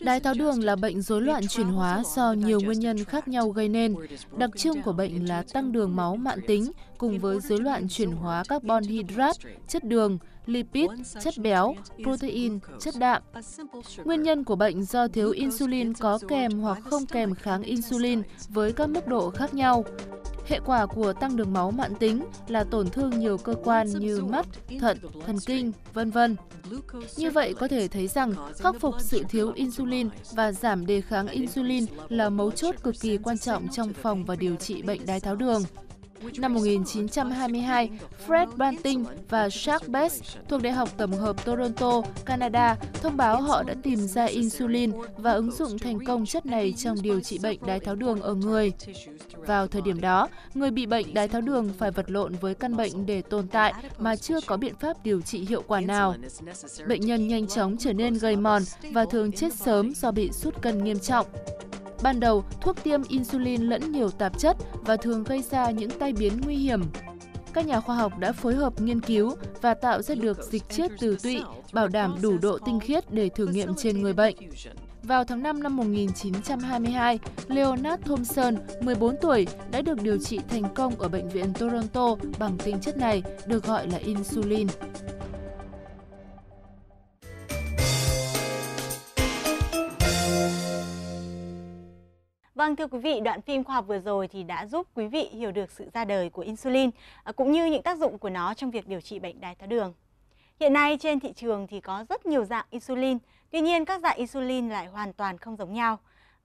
Đái tháo đường là bệnh rối loạn chuyển hóa do nhiều nguyên nhân khác nhau gây nên. Đặc trưng của bệnh là tăng đường máu mạn tính cùng với rối loạn chuyển hóa carbon hydrate, chất đường, lipid, chất béo, protein, chất đạm. Nguyên nhân của bệnh do thiếu insulin có kèm hoặc không kèm kháng insulin với các mức độ khác nhau. Hệ quả của tăng đường máu mãn tính là tổn thương nhiều cơ quan như mắt, thận, thần kinh, vân vân. Như vậy có thể thấy rằng khắc phục sự thiếu insulin và giảm đề kháng insulin là mấu chốt cực kỳ quan trọng trong phòng và điều trị bệnh đái tháo đường. Năm 1922, Fred Banting và Jacques Best thuộc Đại học Tổng hợp Toronto, Canada thông báo họ đã tìm ra insulin và ứng dụng thành công chất này trong điều trị bệnh đái tháo đường ở người. Vào thời điểm đó, người bị bệnh đái tháo đường phải vật lộn với căn bệnh để tồn tại mà chưa có biện pháp điều trị hiệu quả nào. Bệnh nhân nhanh chóng trở nên gầy mòn và thường chết sớm do bị sút cân nghiêm trọng. Ban đầu, thuốc tiêm insulin lẫn nhiều tạp chất và thường gây ra những tai biến nguy hiểm. Các nhà khoa học đã phối hợp nghiên cứu và tạo ra được dịch chiết từ tụy, bảo đảm đủ độ tinh khiết để thử nghiệm trên người bệnh. Vào tháng 5 năm 1922, Leonard Thompson, 14 tuổi, đã được điều trị thành công ở Bệnh viện Toronto bằng tinh chất này, được gọi là insulin. Vâng thưa quý vị, đoạn phim khoa học vừa rồi thì đã giúp quý vị hiểu được sự ra đời của insulin à, cũng như những tác dụng của nó trong việc điều trị bệnh đái tháo đường. Hiện nay trên thị trường thì có rất nhiều dạng insulin, tuy nhiên các dạng insulin lại hoàn toàn không giống nhau.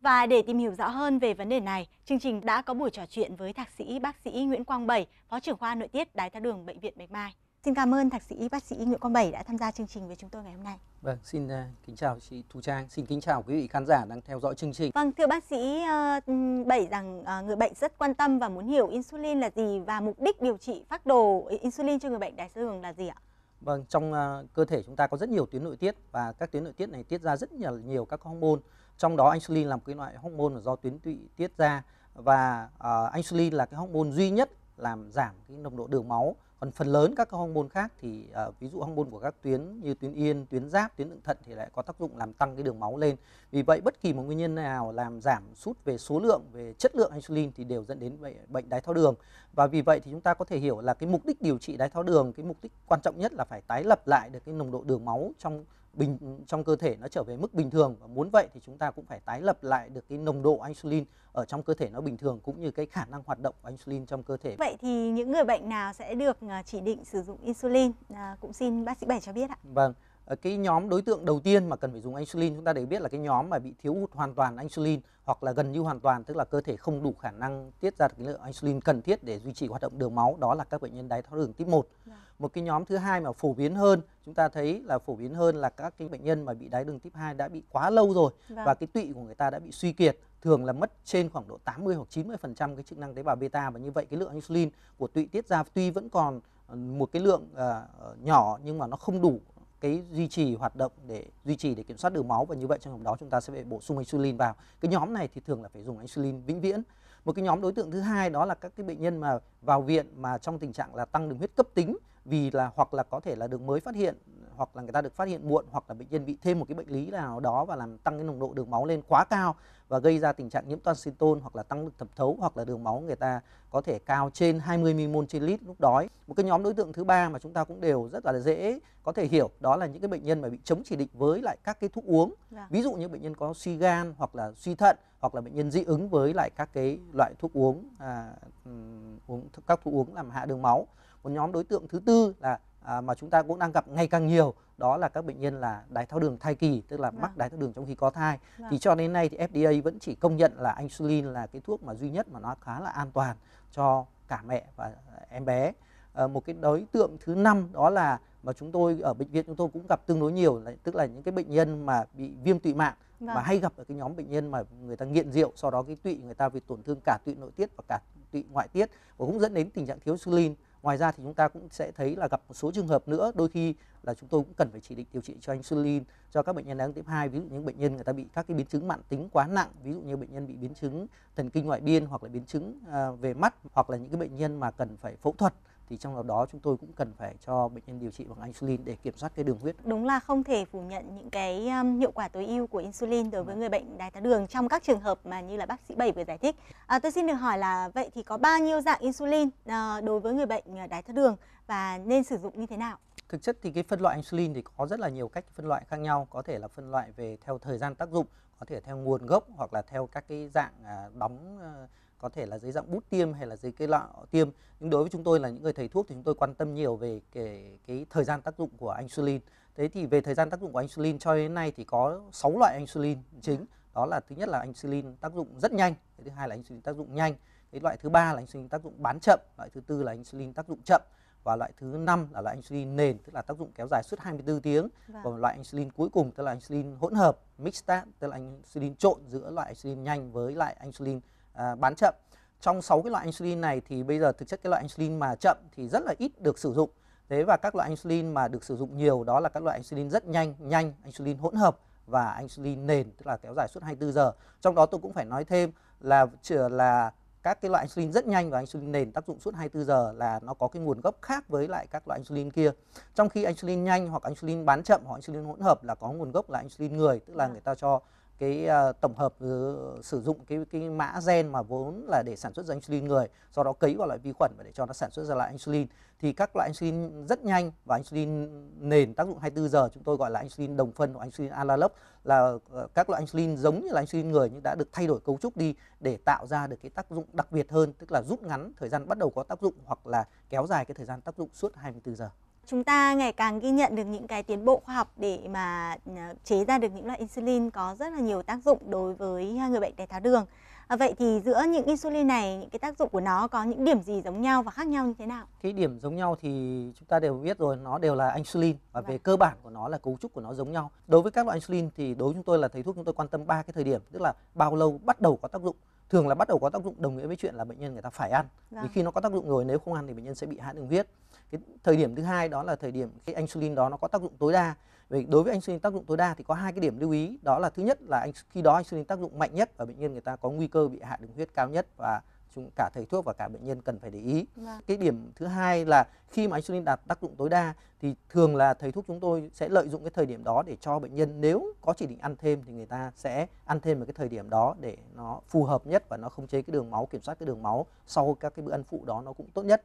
Và để tìm hiểu rõ hơn về vấn đề này, chương trình đã có buổi trò chuyện với thạc sĩ bác sĩ Nguyễn Quang Bảy, Phó trưởng khoa nội tiết đái tháo đường Bệnh viện Bạch Mai. Xin cảm ơn thạc sĩ bác sĩ Nguyễn Quang Bảy đã tham gia chương trình với chúng tôi ngày hôm nay. Vâng, xin uh, kính chào chị Thu Trang, xin kính chào quý vị khán giả đang theo dõi chương trình. Vâng, thưa bác sĩ uh, Bảy rằng uh, người bệnh rất quan tâm và muốn hiểu insulin là gì và mục đích điều trị phác đồ ờ, insulin cho người bệnh đái tháo đường là gì ạ? Vâng, trong uh, cơ thể chúng ta có rất nhiều tuyến nội tiết và các tuyến nội tiết này tiết ra rất nhiều, nhiều các hormone. Trong đó insulin là một cái loại hormone do tuyến tụy tiết ra và uh, insulin là cái hormone duy nhất làm giảm cái nồng độ đường máu còn phần lớn các hormone khác thì à, ví dụ hormone của các tuyến như tuyến yên tuyến giáp tuyến thượng thận thì lại có tác dụng làm tăng cái đường máu lên vì vậy bất kỳ một nguyên nhân nào làm giảm sút về số lượng về chất lượng insulin thì đều dẫn đến bệnh đái tháo đường và vì vậy thì chúng ta có thể hiểu là cái mục đích điều trị đái tháo đường cái mục đích quan trọng nhất là phải tái lập lại được cái nồng độ đường máu trong bình trong cơ thể nó trở về mức bình thường và muốn vậy thì chúng ta cũng phải tái lập lại được cái nồng độ insulin ở trong cơ thể nó bình thường cũng như cái khả năng hoạt động của insulin trong cơ thể. Vậy thì những người bệnh nào sẽ được à, chỉ định sử dụng insulin à, cũng xin bác sĩ Bảy cho biết ạ. Vâng, ờ, cái nhóm đối tượng đầu tiên mà cần phải dùng insulin chúng ta đều biết là cái nhóm mà bị thiếu hụt hoàn toàn insulin hoặc là gần như hoàn toàn tức là cơ thể không đủ khả năng tiết ra được cái lượng insulin cần thiết để duy trì hoạt động đường máu đó là các bệnh nhân đái tháo đường type 1. Vâng một cái nhóm thứ hai mà phổ biến hơn, chúng ta thấy là phổ biến hơn là các cái bệnh nhân mà bị đái đường tiếp 2 đã bị quá lâu rồi vâng. và cái tụy của người ta đã bị suy kiệt, thường là mất trên khoảng độ 80 hoặc 90% cái chức năng tế bào beta và như vậy cái lượng insulin của tụy tiết ra tuy vẫn còn ờ, một cái lượng uh, nhỏ nhưng mà nó không đủ cái duy trì hoạt động để duy trì để kiểm soát đường máu và như vậy trong đó chúng ta sẽ phải bổ sung insulin vào. Cái nhóm này thì thường là phải dùng insulin vĩnh viễn. Một cái nhóm đối tượng thứ hai đó là các cái bệnh nhân mà vào viện mà trong tình trạng là tăng đường huyết cấp tính vì là hoặc là có thể là đường mới phát hiện hoặc là người ta được phát hiện muộn hoặc là bệnh nhân bị thêm một cái bệnh lý nào đó và làm tăng cái nồng độ đường máu lên quá cao và gây ra tình trạng nhiễm toan sinh tôn hoặc là tăng lực thẩm thấu hoặc là đường máu người ta có thể cao trên 20 mmol trên lít lúc đói. Một cái nhóm đối tượng thứ ba mà chúng ta cũng đều rất là dễ có thể hiểu đó là những cái bệnh nhân mà bị chống chỉ định với lại các cái thuốc uống. Yeah. Dạ. Ví dụ như bệnh nhân có suy gan hoặc là suy thận hoặc là bệnh nhân dị ứng với lại các cái loại thuốc uống à, uống các thuốc uống làm hạ đường máu một nhóm đối tượng thứ tư là à, mà chúng ta cũng đang gặp ngày càng nhiều đó là các bệnh nhân là đái tháo đường thai kỳ tức là mắc vâng. đái tháo đường trong khi có thai Đạ. thì vâng. cho đến nay thì FDA vẫn chỉ công nhận là insulin là cái thuốc mà duy nhất mà nó khá là an toàn cho cả mẹ và em bé à, một cái đối tượng thứ năm đó là mà chúng tôi ở bệnh viện chúng tôi cũng gặp tương đối nhiều là, tức là những cái bệnh nhân mà bị viêm tụy mạng Vâng. mà hay gặp ở cái nhóm bệnh nhân mà người ta nghiện rượu sau đó cái tụy người ta bị tổn thương cả tụy nội tiết và cả tụy ngoại tiết và cũng dẫn đến tình trạng thiếu insulin ngoài ra thì chúng ta cũng sẽ thấy là gặp một số trường hợp nữa đôi khi là chúng tôi cũng cần phải chỉ định điều trị cho insulin cho các bệnh nhân đáy tháo tiếp 2 ví dụ những bệnh nhân người ta bị các cái biến chứng mạng tính quá nặng ví dụ như bệnh nhân bị biến chứng thần kinh ngoại biên hoặc là biến chứng à, về mắt hoặc là những cái bệnh nhân mà cần phải phẫu thuật thì trong đó đó chúng tôi cũng cần phải cho bệnh nhân điều trị bằng insulin để kiểm soát cái đường huyết. Đúng là không thể phủ nhận những cái um, hiệu quả tối ưu của insulin đối với vâng. người bệnh đái tháo đường trong các trường hợp mà như là bác sĩ Bảy vừa giải thích. À, tôi xin được hỏi là vậy thì có bao nhiêu dạng insulin à, đối với người bệnh ờ, đái tháo đường và nên sử dụng như thế nào? Thực chất thì cái phân loại insulin thì có rất là nhiều cách phân loại khác nhau, có thể là phân loại về theo thời gian tác dụng, có thể theo nguồn gốc hoặc là theo các cái dạng à, đóng à, có thể là dưới dạng bút tiêm hay là dưới cái lọ tiêm nhưng đối với chúng tôi là những người thầy thuốc thì chúng tôi quan tâm nhiều về cái, cái thời gian tác dụng của insulin thế thì về thời gian tác dụng của insulin cho đến nay thì có 6 loại insulin chính đó là thứ nhất là insulin tác dụng rất nhanh thứ hai là insulin tác dụng nhanh cái loại thứ ba là insulin tác dụng bán chậm loại thứ tư là insulin tác dụng chậm và loại thứ năm là loại insulin nền tức là tác dụng kéo dài suốt 24 tiếng vâng. và loại insulin cuối cùng tức là insulin hỗn hợp mixed tức là insulin trộn giữa loại insulin nhanh với lại insulin À, bán chậm trong 6 cái loại insulin này thì bây giờ thực chất cái loại insulin mà chậm thì rất là ít được sử dụng thế và các loại insulin mà được sử dụng nhiều đó là các loại insulin rất nhanh nhanh insulin hỗn hợp và insulin nền tức là kéo dài suốt 24 giờ trong đó tôi cũng phải nói thêm là là các cái loại insulin rất nhanh và insulin nền tác dụng suốt 24 giờ là nó có cái nguồn gốc khác với lại các loại insulin kia. Trong khi insulin nhanh hoặc insulin bán chậm hoặc insulin hỗn hợp là có nguồn gốc là insulin người, tức là dạ. người ta cho cái uh, tổng hợp uh, sử dụng cái cái mã gen mà vốn là để sản xuất ra insulin người sau đó cấy vào loại vi khuẩn và để cho nó sản xuất ra loại insulin thì các loại insulin rất nhanh và insulin nền tác dụng 24 giờ chúng tôi gọi là insulin đồng phân hoặc insulin analog là uh, các loại insulin giống như là insulin người nhưng đã được thay đổi cấu trúc đi để tạo ra được cái tác dụng đặc biệt hơn tức là rút ngắn thời gian bắt đầu có tác dụng hoặc là kéo dài cái thời gian tác dụng suốt 24 giờ chúng ta ngày càng ghi nhận được những cái tiến bộ khoa học để mà ờ, chế ra được những loại insulin có rất là nhiều tác dụng đối với người bệnh đái tháo đường. À, vậy thì giữa những insulin này, những cái tác dụng của nó có những điểm gì giống nhau và khác nhau như thế nào? Cái điểm giống nhau thì chúng ta đều biết rồi, nó đều là insulin và vâng. về cơ bản của nó là cấu trúc của nó giống nhau. Đối với các loại insulin thì đối với chúng tôi là thầy thuốc chúng tôi quan tâm ba cái thời điểm, tức là bao lâu bắt đầu có tác dụng thường là bắt đầu có tác dụng đồng nghĩa với chuyện là bệnh nhân người ta phải ăn vâng. vì khi nó có tác dụng rồi nếu không ăn thì bệnh nhân sẽ bị hại đường huyết cái thời điểm thứ hai đó là thời điểm cái insulin đó nó có tác dụng tối đa vì đối với insulin tác dụng tối đa thì có hai cái điểm lưu ý đó là thứ nhất là khi đó insulin tác dụng mạnh nhất và bệnh nhân người ta có nguy cơ bị hạ đường huyết cao nhất và chúng cả thầy thuốc và cả bệnh nhân cần phải để ý vâng. cái điểm thứ hai là khi mà insulin đạt tác dụng tối đa thì thường là thầy thuốc chúng tôi sẽ lợi dụng cái thời điểm đó để cho bệnh nhân nếu có chỉ định ăn thêm thì người ta sẽ ăn thêm vào cái thời điểm đó để nó phù hợp nhất và nó không chế cái đường máu kiểm soát cái đường máu sau các cái bữa ăn phụ đó nó cũng tốt nhất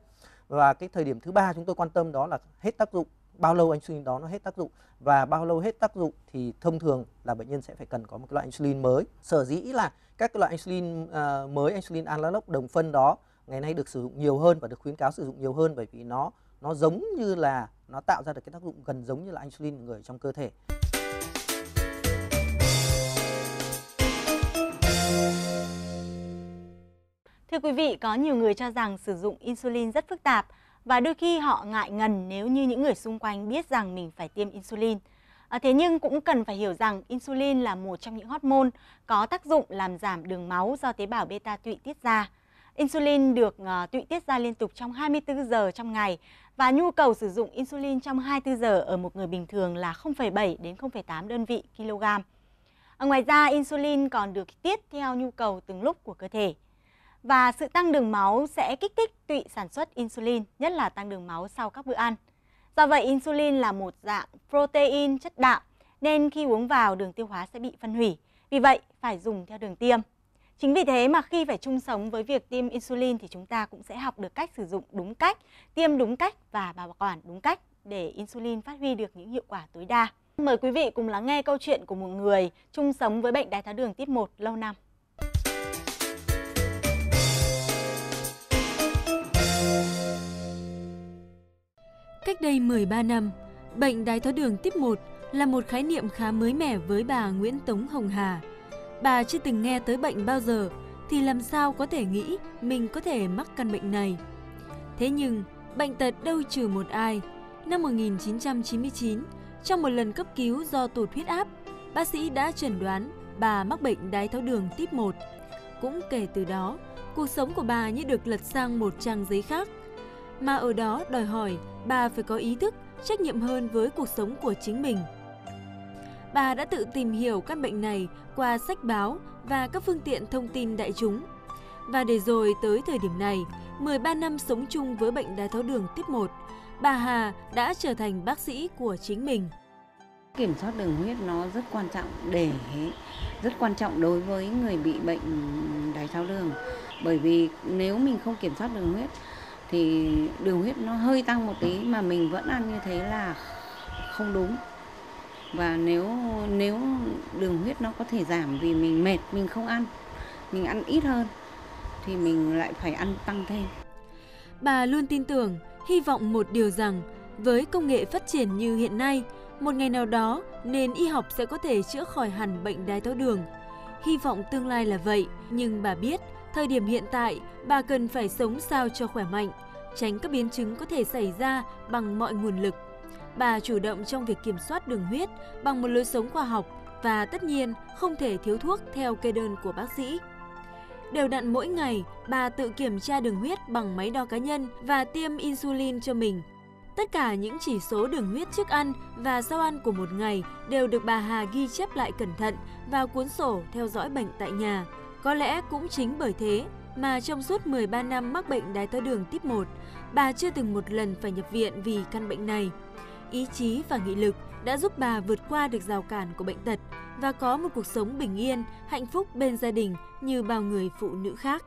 và cái thời điểm thứ ba chúng tôi quan tâm đó là hết tác dụng bao lâu insulin đó nó hết tác dụng và bao lâu hết tác dụng thì thông thường là bệnh nhân sẽ phải cần có một cái loại insulin mới sở dĩ là các loại insulin uh, mới insulin analog đồng phân đó ngày nay được sử dụng nhiều hơn và được khuyến cáo sử dụng nhiều hơn bởi vì nó nó giống như là nó tạo ra được cái tác dụng gần giống như là insulin của người trong cơ thể Thưa quý vị, có nhiều người cho rằng sử dụng insulin rất phức tạp và đôi khi họ ngại ngần nếu như những người xung quanh biết rằng mình phải tiêm insulin. À, thế nhưng cũng cần phải hiểu rằng insulin là một trong những hormone có tác dụng làm giảm đường máu do tế bào beta tụy tiết ra. Insulin được uh, tụy tiết ra liên tục trong 24 giờ trong ngày và nhu cầu sử dụng insulin trong 24 giờ ở một người bình thường là 0,7 đến 0,8 đơn vị kg. À, ngoài ra, insulin còn được tiết theo nhu cầu từng lúc của cơ thể và sự tăng đường máu sẽ kích thích tụy sản xuất insulin, nhất là tăng đường máu sau các bữa ăn. Do vậy, insulin là một dạng protein chất đạm nên khi uống vào đường tiêu hóa sẽ bị phân hủy, vì vậy phải dùng theo đường tiêm. Chính vì thế mà khi phải chung sống với việc tiêm insulin thì chúng ta cũng sẽ học được cách sử dụng đúng cách, tiêm đúng cách và bảo quản đúng cách để insulin phát huy được những hiệu quả tối đa. Mời quý vị cùng lắng nghe câu chuyện của một người chung sống với bệnh đái tháo đường tiếp 1 lâu năm. Cách đây 13 năm, bệnh đái tháo đường tiếp 1 là một khái niệm khá mới mẻ với bà Nguyễn Tống Hồng Hà. Bà chưa từng nghe tới bệnh bao giờ thì làm sao có thể nghĩ mình có thể mắc căn bệnh này. Thế nhưng, bệnh tật đâu trừ một ai. Năm 1999, trong một lần cấp cứu do tụt huyết áp, bác sĩ đã chẩn đoán bà mắc bệnh đái tháo đường tiếp 1. Cũng kể từ đó, cuộc sống của bà như được lật sang một trang giấy khác – mà ở đó đòi hỏi bà phải có ý thức, trách nhiệm hơn với cuộc sống của chính mình. Bà đã tự tìm hiểu căn bệnh này qua sách báo và các phương tiện thông tin đại chúng. Và để rồi tới thời điểm này, 13 năm sống chung với bệnh đái tháo đường tiếp 1, bà Hà đã trở thành bác sĩ của chính mình. Kiểm soát đường huyết nó rất quan trọng để rất quan trọng đối với người bị bệnh đái tháo đường bởi vì nếu mình không kiểm soát đường huyết thì đường huyết nó hơi tăng một tí mà mình vẫn ăn như thế là không đúng và nếu nếu đường huyết nó có thể giảm vì mình mệt mình không ăn mình ăn ít hơn thì mình lại phải ăn tăng thêm bà luôn tin tưởng hy vọng một điều rằng với công nghệ phát triển như hiện nay một ngày nào đó nền y học sẽ có thể chữa khỏi hẳn bệnh đái tháo đường hy vọng tương lai là vậy nhưng bà biết Thời điểm hiện tại, bà cần phải sống sao cho khỏe mạnh, tránh các biến chứng có thể xảy ra bằng mọi nguồn lực. Bà chủ động trong việc kiểm soát đường huyết bằng một lối sống khoa học và tất nhiên không thể thiếu thuốc theo kê đơn của bác sĩ. Đều đặn mỗi ngày, bà tự kiểm tra đường huyết bằng máy đo cá nhân và tiêm insulin cho mình. Tất cả những chỉ số đường huyết trước ăn và sau ăn của một ngày đều được bà Hà ghi chép lại cẩn thận vào cuốn sổ theo dõi bệnh tại nhà. Có lẽ cũng chính bởi thế mà trong suốt 13 năm mắc bệnh đái tháo đường tiếp 1, bà chưa từng một lần phải nhập viện vì căn bệnh này. Ý chí và nghị lực đã giúp bà vượt qua được rào cản của bệnh tật và có một cuộc sống bình yên, hạnh phúc bên gia đình như bao người phụ nữ khác.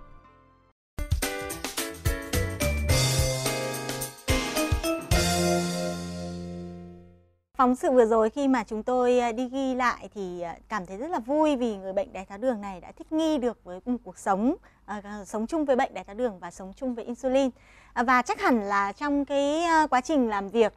phóng sự vừa rồi khi mà chúng tôi ờ, đi ghi lại thì ờ, cảm thấy rất là vui vì người bệnh đái tháo đường này đã thích nghi được với một ừ, cuộc sống ờ, sống chung với bệnh đái tháo đường và sống chung với insulin và chắc hẳn là trong cái quá trình làm việc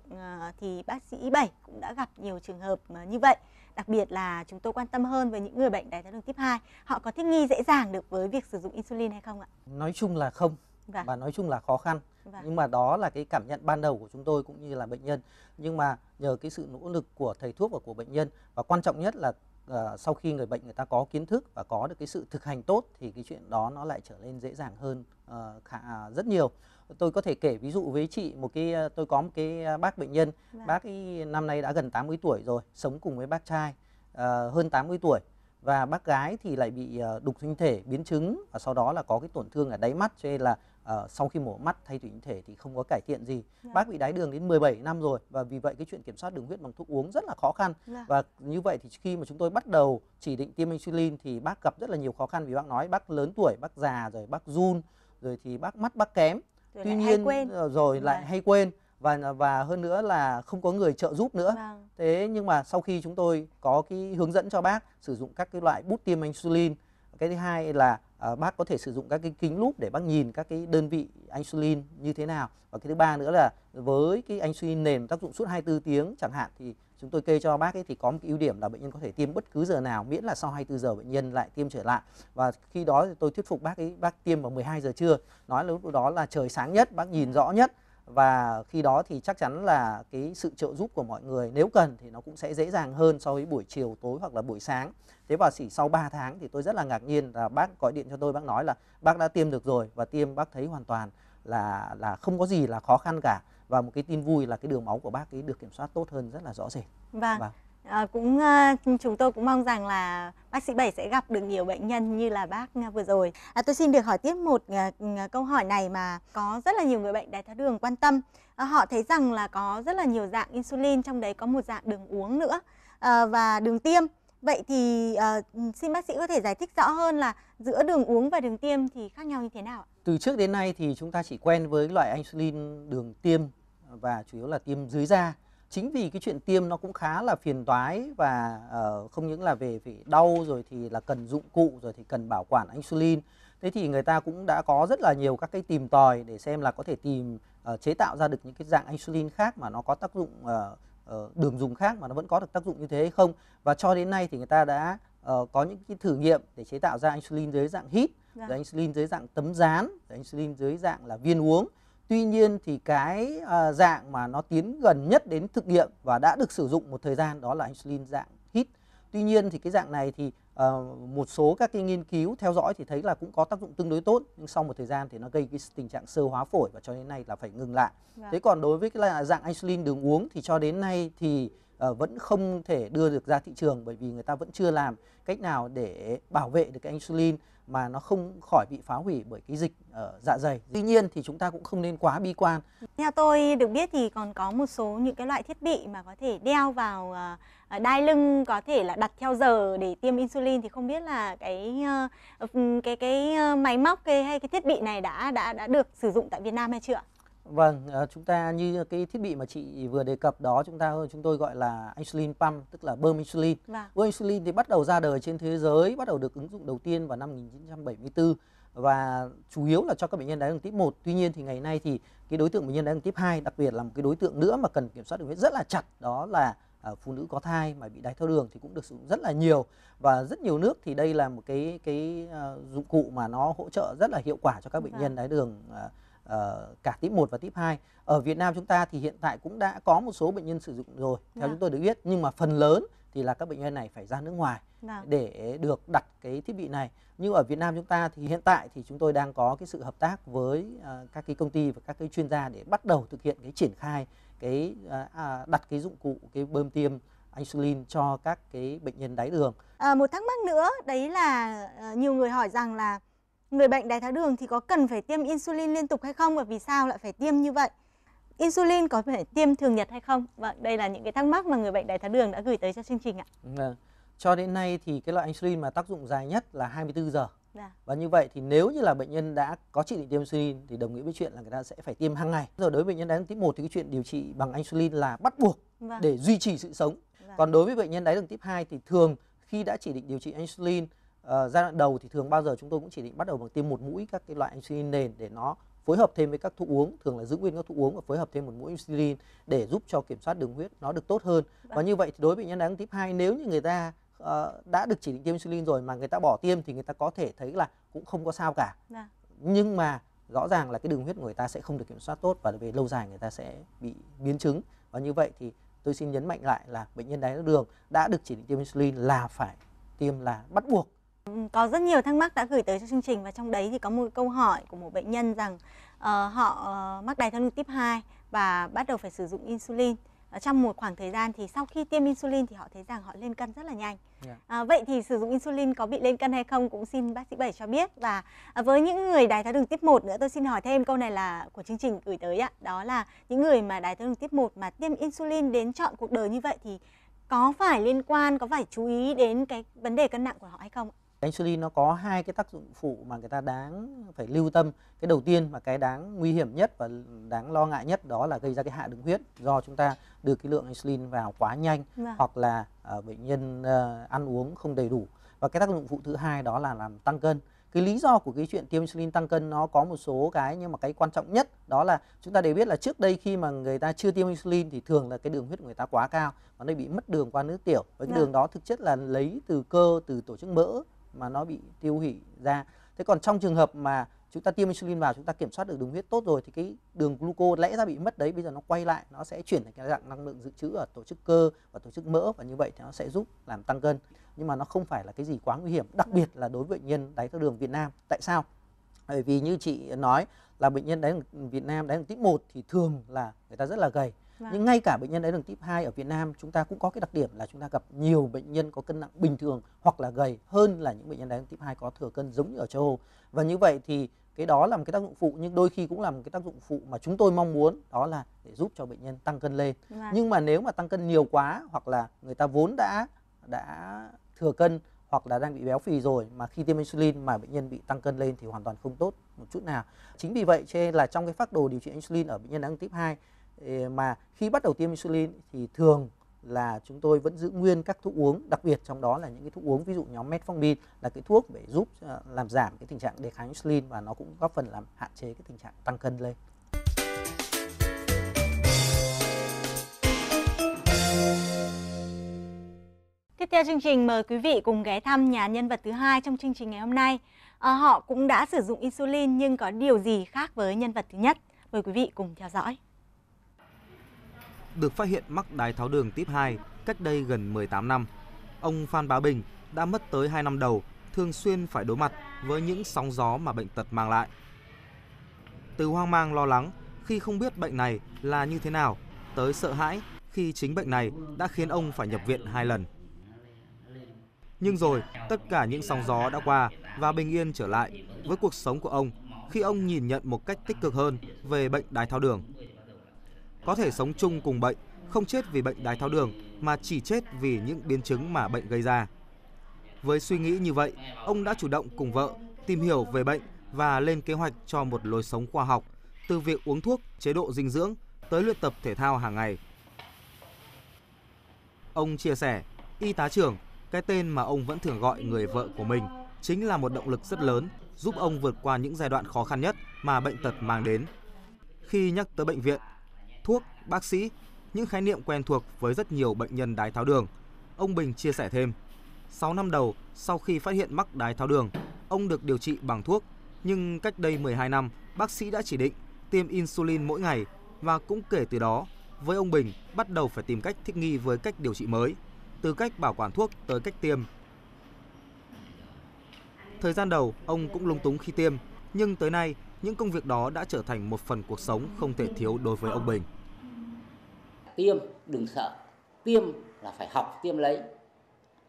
thì bác sĩ Bảy cũng đã gặp nhiều trường hợp như vậy đặc biệt là chúng tôi quan tâm hơn với những người bệnh đái tháo đường tiếp 2 họ có thích nghi dễ dàng được với việc sử dụng insulin hay không ạ nói chung là không Vâng. và nói chung là khó khăn vâng. nhưng mà đó là cái cảm nhận ban đầu của chúng tôi cũng như là bệnh nhân nhưng mà nhờ cái sự nỗ lực của thầy thuốc và của bệnh nhân và quan trọng nhất là uh, sau khi người bệnh người ta có kiến thức và có được cái sự thực hành tốt thì cái chuyện đó nó lại trở nên dễ dàng hơn uh, khá, uh, rất nhiều tôi có thể kể ví dụ với chị một cái ờ, tôi có một cái bác bệnh nhân vâng. bác ấy năm nay đã gần 80 tuổi rồi sống cùng với bác trai uh, hơn 80 tuổi và bác gái thì lại bị đục sinh thể biến chứng và sau đó là có cái tổn thương ở đáy mắt cho nên là uh, sau khi mổ mắt thay tủy thể thì không có cải thiện gì yeah. Dạ. bác bị đái đường đến 17 năm rồi và vì vậy cái chuyện kiểm soát đường huyết bằng thuốc uống rất là khó khăn yeah. Dạ. và như vậy thì khi mà chúng tôi bắt đầu chỉ định tiêm insulin thì bác gặp rất là nhiều khó khăn vì bác nói bác lớn tuổi bác già rồi bác run rồi thì bác mắt bác kém rồi tuy nhiên quên. Ờ, rồi dạ. lại hay quên và và hơn nữa là không có người trợ giúp nữa. Vâng. Thế nhưng mà sau khi chúng tôi có cái hướng dẫn cho bác sử dụng các cái loại bút tiêm insulin, cái thứ hai là Ờ, bác có thể sử dụng các cái kính lúp để bác nhìn các cái đơn vị insulin như thế nào và cái thứ ba nữa là với cái insulin nền tác dụng suốt 24 tiếng chẳng hạn thì chúng tôi kê cho bác ấy thì có một cái ưu điểm là bệnh nhân có thể tiêm bất cứ giờ nào miễn là sau 24 giờ bệnh nhân lại tiêm trở lại và khi đó thì tôi thuyết phục bác ấy bác tiêm vào 12 giờ trưa nói lúc đó là trời sáng nhất bác nhìn rõ nhất và khi đó thì chắc chắn là cái sự trợ giúp của mọi người nếu cần thì nó cũng sẽ dễ dàng hơn so với buổi chiều tối hoặc là buổi sáng thế và chỉ sau 3 tháng thì tôi rất là ngạc nhiên là bác gọi điện cho tôi bác nói là bác đã tiêm được rồi và tiêm bác thấy hoàn toàn là là không có gì là khó khăn cả và một cái tin vui là cái đường máu của bác ấy được kiểm soát tốt hơn rất là rõ rệt vâng, vâng. À, cũng ờ, chúng tôi cũng mong rằng là bác sĩ Bảy sẽ gặp được nhiều bệnh nhân như là bác ờ, vừa rồi. À, tôi xin được hỏi tiếp một câu hỏi này mà có rất là nhiều người bệnh đái tháo đường quan tâm. À, họ thấy rằng là có rất là nhiều dạng insulin trong đấy có một dạng đường uống nữa à, và đường tiêm. Vậy thì à, xin bác sĩ có thể giải thích rõ hơn là giữa đường uống và đường tiêm thì khác nhau như thế nào Từ trước đến nay thì chúng ta chỉ quen với loại insulin đường tiêm và chủ yếu là tiêm dưới da chính vì cái chuyện tiêm nó cũng khá là phiền toái và uh, không những là về về đau rồi thì là cần dụng cụ rồi thì cần bảo quản insulin thế thì người ta cũng đã có rất là nhiều các cái tìm tòi để xem là có thể tìm uh, chế tạo ra được những cái dạng insulin khác mà nó có tác dụng uh, uh, đường dùng khác mà nó vẫn có được tác dụng như thế hay không và cho đến nay thì người ta đã uh, có những cái thử nghiệm để chế tạo ra insulin dưới dạng hít, dạ. insulin dưới dạng tấm dán, insulin dưới dạng là viên uống Tuy nhiên thì cái uh, dạng mà nó tiến gần nhất đến thực nghiệm và đã được sử dụng một thời gian đó là insulin dạng hít. Tuy nhiên thì cái dạng này thì uh, một số các cái nghiên cứu theo dõi thì thấy là cũng có tác dụng tương đối tốt nhưng sau một thời gian thì nó gây cái tình trạng sơ hóa phổi và cho đến nay là phải ngừng lại. Dạ. Thế còn đối với cái là dạng insulin đường uống thì cho đến nay thì uh, vẫn không thể đưa được ra thị trường bởi vì người ta vẫn chưa làm cách nào để bảo vệ được cái insulin mà nó không khỏi bị phá hủy bởi cái dịch ở ờ, dạ dày. Tuy nhiên thì chúng ta cũng không nên quá bi quan. Theo tôi được biết thì còn có một số những cái loại thiết bị mà có thể đeo vào ờ, ờ, đai lưng có thể là đặt theo giờ để tiêm insulin thì không biết là cái cái cái, cái máy móc cái hay cái thiết bị này đã đã đã được sử dụng tại Việt Nam hay chưa? Vâng, ờ, chúng ta như cái thiết bị mà chị vừa đề cập đó chúng ta chúng tôi gọi là insulin pump tức là bơm insulin. Vâng. Bơm insulin thì bắt đầu ra đời trên thế giới, bắt đầu được ứng dụng đầu tiên vào năm 1974 và chủ yếu là cho các bệnh nhân đái đường tiếp 1. Tuy nhiên thì ngày nay thì cái đối tượng bệnh nhân đái đường tiếp 2 đặc biệt là một cái đối tượng nữa mà cần kiểm soát đường huyết rất là chặt đó là ờ, phụ nữ có thai mà bị đái tháo đường thì cũng được sử dụng rất là nhiều và rất nhiều nước thì đây là một cái cái ờ, dụng cụ mà nó hỗ trợ rất là hiệu quả cho các bệnh vâng. nhân đái đường uh, cả típ 1 và típ 2. Ở Việt Nam chúng ta thì hiện tại cũng đã có một số bệnh nhân sử dụng rồi, theo yeah. Dạ. chúng tôi được biết, nhưng mà phần lớn thì là các bệnh nhân này phải ra nước ngoài Đạ. Dạ. để được đặt cái thiết bị này. Nhưng ở Việt Nam chúng ta thì hiện tại thì chúng tôi đang có cái sự hợp tác với uh, các cái công ty và các cái chuyên gia để bắt đầu thực hiện cái triển khai cái uh, đặt cái dụng cụ cái bơm tiêm insulin cho các cái bệnh nhân đái đường. À, một thắc mắc nữa đấy là uh, nhiều người hỏi rằng là người bệnh đái tháo đường thì có cần phải tiêm insulin liên tục hay không và vì sao lại phải tiêm như vậy? Insulin có phải tiêm thường nhật hay không? Vâng, đây là những cái thắc mắc mà người bệnh đái tháo đường đã gửi tới cho chương trình ạ. Vâng. Cho đến nay thì cái loại insulin mà tác dụng dài nhất là 24 giờ. Dạ. Và như vậy thì nếu như là bệnh nhân đã có chỉ định tiêm insulin thì đồng nghĩa với chuyện là người ta sẽ phải tiêm hàng ngày. Rồi đối với bệnh nhân đái tháo đường tiếp 1 thì cái chuyện điều trị bằng insulin là bắt buộc vâng. để duy trì sự sống. Vâng. Còn đối với bệnh nhân đái đường tiếp 2 thì thường khi đã chỉ định điều trị insulin Ờ, giai đoạn đầu thì thường bao giờ chúng tôi cũng chỉ định bắt đầu bằng tiêm một mũi các cái loại insulin nền để nó phối hợp thêm với các thuốc uống thường là giữ nguyên các thuốc uống và phối hợp thêm một mũi insulin để giúp cho kiểm soát đường huyết nó được tốt hơn và vâng. như vậy thì đối với bệnh nhân đáy tiếp 2 nếu như người ta uh, đã được chỉ định tiêm insulin rồi mà người ta bỏ tiêm thì người ta có thể thấy là cũng không có sao cả dạ. nhưng mà rõ ràng là cái đường huyết của người ta sẽ không được kiểm soát tốt và về lâu dài người ta sẽ bị biến chứng và như vậy thì tôi xin nhấn mạnh lại là bệnh nhân đáy tháo đường đã được chỉ định tiêm insulin là phải tiêm là bắt buộc có rất nhiều thắc mắc đã gửi tới cho chương trình và trong đấy thì có một câu hỏi của một bệnh nhân rằng uh, họ uh, mắc đái tháo đường tiếp 2 và bắt đầu phải sử dụng insulin. Ở ờ, trong một khoảng thời gian thì sau khi tiêm insulin thì họ thấy rằng họ lên cân rất là nhanh. Yeah. Dạ. À, vậy thì sử dụng insulin có bị lên cân hay không cũng xin bác sĩ Bảy cho biết và à, với những người đái tháo đường tiếp 1 nữa tôi xin hỏi thêm câu này là của chương trình gửi tới ạ. Đó là những người mà đái tháo đường tiếp 1 mà tiêm insulin đến chọn cuộc đời như vậy thì có phải liên quan có phải chú ý đến cái vấn đề cân nặng của họ hay không ạ? insulin nó có hai cái tác dụng phụ mà người ta đáng phải lưu tâm cái đầu tiên và cái đáng nguy hiểm nhất và đáng lo ngại nhất đó là gây ra cái hạ đường huyết do chúng ta đưa cái lượng insulin vào quá nhanh Được. Vâng. hoặc là uh, bệnh nhân uh, ăn uống không đầy đủ và cái tác dụng phụ thứ hai đó là làm tăng cân cái lý do của cái chuyện tiêm insulin tăng cân nó có một số cái nhưng mà cái quan trọng nhất đó là chúng ta đều biết là trước đây khi mà người ta chưa tiêm insulin thì thường là cái đường huyết của người ta quá cao và nó bị mất đường qua nước tiểu và cái Được. Vâng. đường đó thực chất là lấy từ cơ từ tổ chức mỡ mà nó bị tiêu hủy ra thế còn trong trường hợp mà chúng ta tiêm insulin vào chúng ta kiểm soát được đường huyết tốt rồi thì cái đường gluco lẽ ra bị mất đấy bây giờ nó quay lại nó sẽ chuyển thành cái dạng năng lượng dự trữ ở tổ chức cơ và tổ chức mỡ và như vậy thì nó sẽ giúp làm tăng cân nhưng mà nó không phải là cái gì quá nguy hiểm đặc biệt là đối với bệnh nhân đáy thao đường Việt Nam tại sao bởi vì như chị nói là bệnh nhân đáy đường Việt Nam đáy đường tiếp 1 thì thường là người ta rất là gầy Vâng. Nhưng ngay cả bệnh nhân đáy đường tiếp 2 ở Việt Nam chúng ta cũng có cái đặc điểm là chúng ta gặp nhiều bệnh nhân có cân nặng bình thường hoặc là gầy hơn là những bệnh nhân đáy đường tiếp 2 có thừa cân giống như ở châu Âu. Và như vậy thì cái đó là một cái tác dụng phụ nhưng đôi khi cũng là một cái tác dụng phụ mà chúng tôi mong muốn đó là để giúp cho bệnh nhân tăng cân lên. Vâng. Nhưng mà nếu mà tăng cân nhiều quá hoặc là người ta vốn đã đã thừa cân hoặc là đang bị béo phì rồi mà khi tiêm insulin mà bệnh nhân bị tăng cân lên thì hoàn toàn không tốt một chút nào. Chính vì vậy cho nên là trong cái phác đồ điều trị insulin ở bệnh nhân đường tiếp 2 mà khi bắt đầu tiêm insulin thì thường là chúng tôi vẫn giữ nguyên các thuốc uống đặc biệt trong đó là những cái thuốc uống ví dụ nhóm metformin là cái thuốc để giúp ờ, làm giảm cái tình trạng đề kháng insulin và nó cũng góp phần làm hạn chế cái tình trạng tăng cân lên Tiếp theo chương trình mời quý vị cùng ghé thăm nhà nhân vật thứ hai trong chương trình ngày hôm nay. À, họ cũng đã sử dụng insulin nhưng có điều gì khác với nhân vật thứ nhất? Mời quý vị cùng theo dõi được phát hiện mắc đái tháo đường tuyếp 2 cách đây gần 18 năm. Ông Phan Bá Bình đã mất tới 2 năm đầu thường xuyên phải đối mặt với những sóng gió mà bệnh tật mang lại. Từ hoang mang lo lắng khi không biết bệnh này là như thế nào, tới sợ hãi khi chính bệnh này đã khiến ông phải nhập viện hai lần. Nhưng rồi, tất cả những sóng gió đã qua và bình yên trở lại với cuộc sống của ông khi ông nhìn nhận một cách tích cực hơn về bệnh đái tháo đường có thể sống chung cùng bệnh, không chết vì bệnh đái tháo đường mà chỉ chết vì những biến chứng mà bệnh gây ra. Với suy nghĩ như vậy, ông đã chủ động cùng vợ tìm hiểu về bệnh và lên kế hoạch cho một lối sống khoa học, từ việc uống thuốc, chế độ dinh dưỡng tới luyện tập thể thao hàng ngày. Ông chia sẻ, y tá trưởng, cái tên mà ông vẫn thường gọi người vợ của mình, chính là một động lực rất lớn giúp ông vượt qua những giai đoạn khó khăn nhất mà bệnh tật mang đến. Khi nhắc tới bệnh viện, thuốc, bác sĩ, những khái niệm quen thuộc với rất nhiều bệnh nhân đái tháo đường. Ông Bình chia sẻ thêm, 6 năm đầu sau khi phát hiện mắc đái tháo đường, ông được điều trị bằng thuốc, nhưng cách đây 12 năm, bác sĩ đã chỉ định tiêm insulin mỗi ngày và cũng kể từ đó, với ông Bình bắt đầu phải tìm cách thích nghi với cách điều trị mới, từ cách bảo quản thuốc tới cách tiêm. Thời gian đầu, ông cũng lung túng khi tiêm, nhưng tới nay, những công việc đó đã trở thành một phần cuộc sống không thể thiếu đối với ông Bình tiêm đừng sợ tiêm là phải học tiêm lấy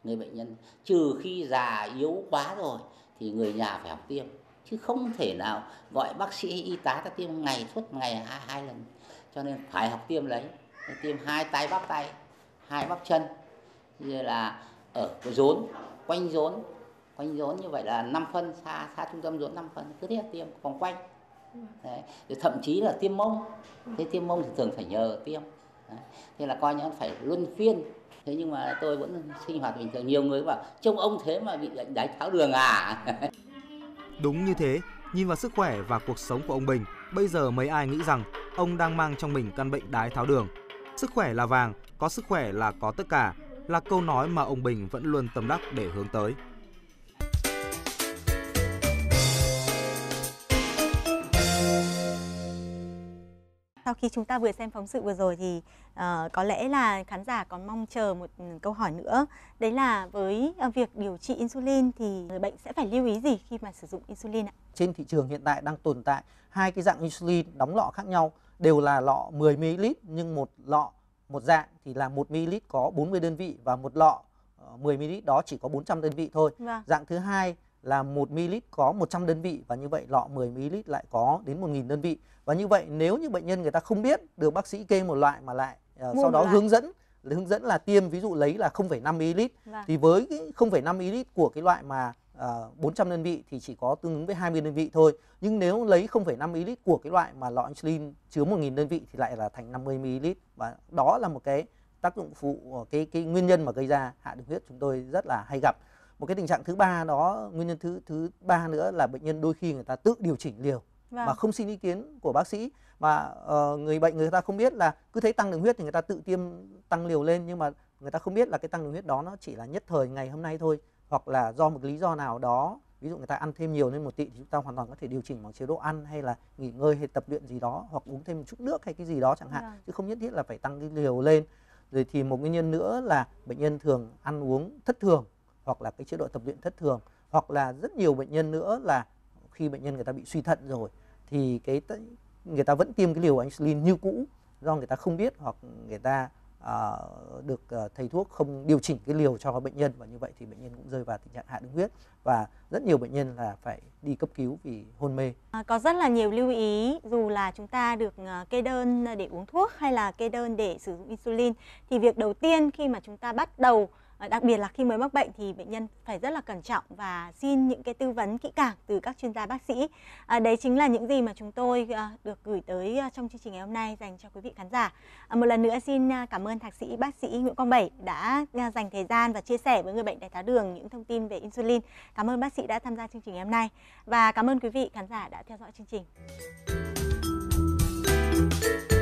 người bệnh nhân trừ khi già yếu quá rồi thì người nhà phải học tiêm chứ không thể nào gọi bác sĩ y tá ta tiêm ngày suốt ngày hai, hai lần cho nên phải học tiêm lấy tiêm hai tay bắp tay hai bắp chân như là ở rốn quanh rốn quanh rốn như vậy là 5 phân xa xa trung tâm rốn 5 phân cứ thế tiêm vòng quanh Đấy. thậm chí là tiêm mông thế tiêm mông thì thường phải nhờ tiêm thế là coi như phải luân phiên thế nhưng mà tôi vẫn sinh hoạt bình thường nhiều người bảo trông ông thế mà bị bệnh đái tháo đường à đúng như thế nhìn vào sức khỏe và cuộc sống của ông Bình bây giờ mấy ai nghĩ rằng ông đang mang trong mình căn bệnh đái tháo đường sức khỏe là vàng có sức khỏe là có tất cả là câu nói mà ông Bình vẫn luôn tâm đắc để hướng tới sau khi chúng ta vừa xem phóng sự vừa rồi thì uh, có lẽ là khán giả còn mong chờ một ừ, câu hỏi nữa đấy là với ờ, việc điều trị insulin thì người bệnh sẽ phải lưu ý gì khi mà sử dụng insulin ạ? Trên thị trường hiện tại đang tồn tại hai cái dạng insulin đóng lọ khác nhau đều là lọ 10 ml nhưng một lọ một dạng thì là 1 ml có 40 đơn vị và một lọ 10 ờ, ml đó chỉ có 400 đơn vị thôi. Vâng. Dạng thứ hai là 1 ml có 100 đơn vị và như vậy lọ 10 ml lại có đến 1.000 đơn vị. Và như vậy nếu như bệnh nhân người ta không biết được bác sĩ kê một loại mà lại uh, sau đó lại. hướng dẫn hướng dẫn là tiêm ví dụ lấy là 0,5 ml vâng. thì với cái 0,5 ml của cái loại mà uh, ờ, 400 đơn vị thì chỉ có tương ứng với 20 đơn vị thôi. Nhưng nếu lấy 0,5 ml của cái loại mà lọ insulin chứa 1.000 đơn vị thì lại là thành 50 ml và đó là một cái tác dụng phụ ờ, cái cái nguyên nhân mà gây ra hạ đường huyết chúng tôi rất là hay gặp một cái tình trạng thứ ba đó nguyên nhân thứ thứ ba nữa là bệnh nhân đôi khi người ta tự điều chỉnh liều vâng. mà không xin ý kiến của bác sĩ mà uh, người bệnh người ta không biết là cứ thấy tăng đường huyết thì người ta tự tiêm tăng liều lên nhưng mà người ta không biết là cái tăng đường huyết đó nó chỉ là nhất thời ngày hôm nay thôi hoặc là do một lý do nào đó ví dụ người ta ăn thêm nhiều nên một tị thì chúng ta hoàn toàn có thể điều chỉnh bằng chế độ ăn hay là nghỉ ngơi hay tập luyện gì đó hoặc uống thêm một chút nước hay cái gì đó chẳng hạn yeah. Vâng. chứ không nhất thiết là phải tăng cái liều lên rồi thì một nguyên nhân nữa là bệnh nhân thường ăn uống thất thường hoặc là cái chế độ tập luyện thất thường hoặc là rất nhiều bệnh nhân nữa là khi bệnh nhân người ta bị suy thận rồi thì cái người ta vẫn tiêm cái liều insulin như cũ do người ta không biết hoặc người ta à, được à, thầy thuốc không điều chỉnh cái liều cho bệnh nhân và như vậy thì bệnh nhân cũng rơi vào tình trạng hạ đường huyết và rất nhiều bệnh nhân là phải đi cấp cứu vì hôn mê. À, có rất là nhiều lưu ý dù là chúng ta được ờ, kê đơn để uống thuốc hay là kê đơn để sử dụng insulin thì việc đầu tiên khi mà chúng ta bắt đầu Ờ, đặc biệt là khi mới mắc bệnh thì bệnh nhân phải rất là cẩn trọng và xin những cái tư vấn kỹ càng từ các chuyên gia bác sĩ ờ, đấy chính là những gì mà chúng tôi ờ, được gửi tới trong chương trình ngày hôm nay dành cho quý vị khán giả một lần nữa xin cảm ơn thạc sĩ bác sĩ Nguyễn Quang Bảy đã dành thời gian và chia sẻ với người bệnh đái tháo đường những thông tin về insulin cảm ơn bác sĩ đã tham gia chương trình ngày hôm nay và cảm ơn quý vị khán giả đã theo dõi chương trình